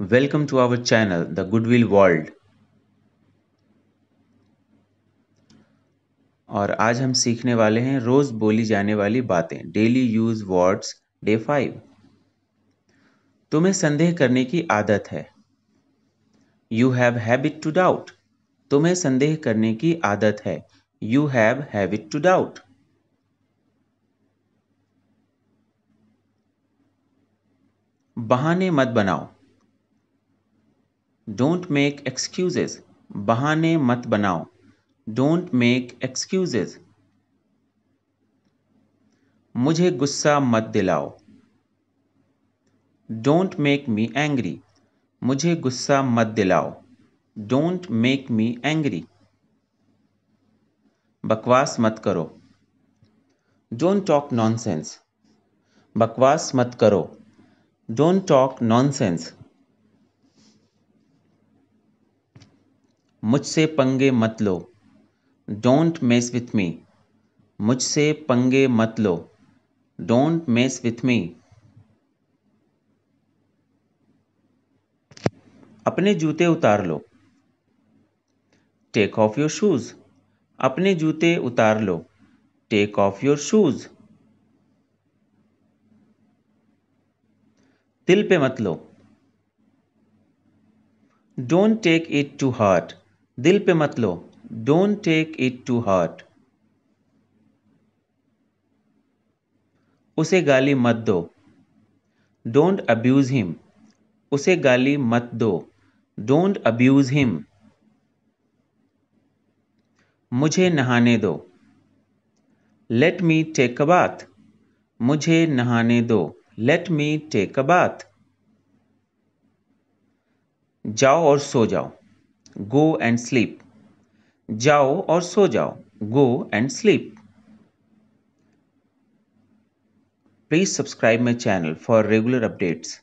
Welcome to our channel, The Goodwill World. और आज हम सीखने वाले हैं रोज बोली जाने वाली बातें daily use words day five तुम्हें संदेह करने की आदत है you have habit to doubt तुम्हें संदेह करने की आदत है you have habit to doubt बहाने मत बनाओ डोंट मेक एक्सक्यूजेज बहाने मत बनाओ डोंट मेक एक्सक्यूजेज मुझे गुस्सा मत दिलाओ डोंट मेक मी एंग्री मुझे गुस्सा मत दिलाओ डोंट मेक मी एंग्री बकवास मत करो डोंट टॉक नॉनसेंस बकवास मत करो डोंट टॉक नॉनसेंस मुझसे पंगे मत लो डोंट मेस विथ मी मुझसे पंगे मत लो डोंट मेस विथ मी अपने जूते उतार लो टेक ऑफ योर शूज़ अपने जूते उतार लो टेक ऑफ योर शूज़ दिल पे मत लो don't take it to heart दिल पे मत लो don't take it to heart उसे गाली मत दो डोंट अब्यूज़ हिम उसे गाली मत दो डोंट अब्यूज़ हिम मुझे नहाने दो let me take a bath मुझे नहाने दो let me take a bath जाओ और सो जाओ go and sleep. Jao or so jao, go and sleep. Please subscribe my channel for regular updates.